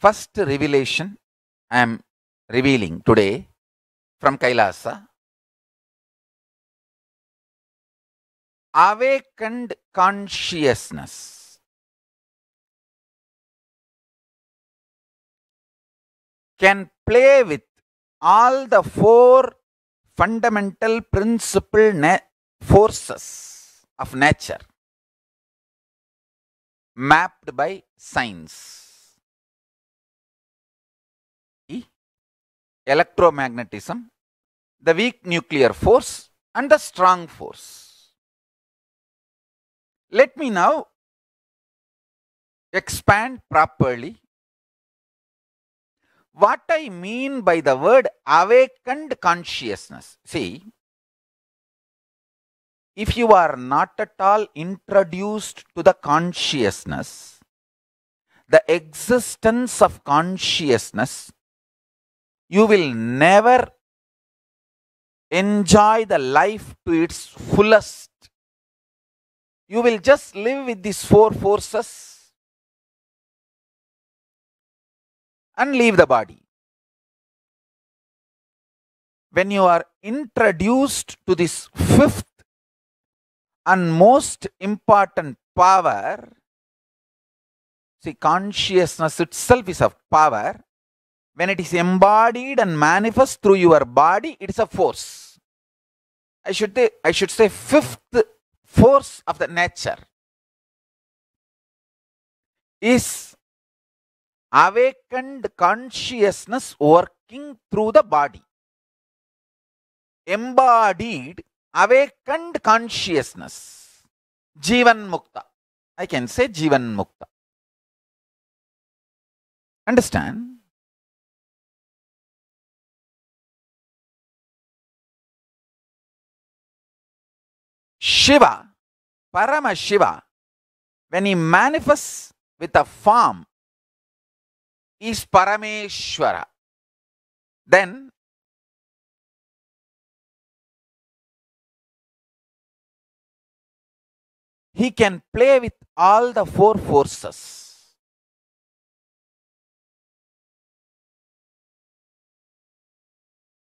First revelation I am revealing today from Kailasa. Awakened consciousness can play with all the four fundamental principle forces of nature mapped by science. electromagnetism, the weak nuclear force and the strong force. Let me now expand properly what I mean by the word awakened consciousness. See, if you are not at all introduced to the consciousness, the existence of consciousness you will never enjoy the life to its fullest. You will just live with these four forces and leave the body. When you are introduced to this fifth and most important power, see, consciousness itself is a power when it is embodied and manifest through your body, it is a force. I should, say, I should say fifth force of the nature is awakened consciousness working through the body. Embodied, awakened consciousness. Jivan Mukta. I can say Jivan Mukta. Understand? Shiva, Parama Shiva, when he manifests with a form, is Parameshwara. Then he can play with all the four forces.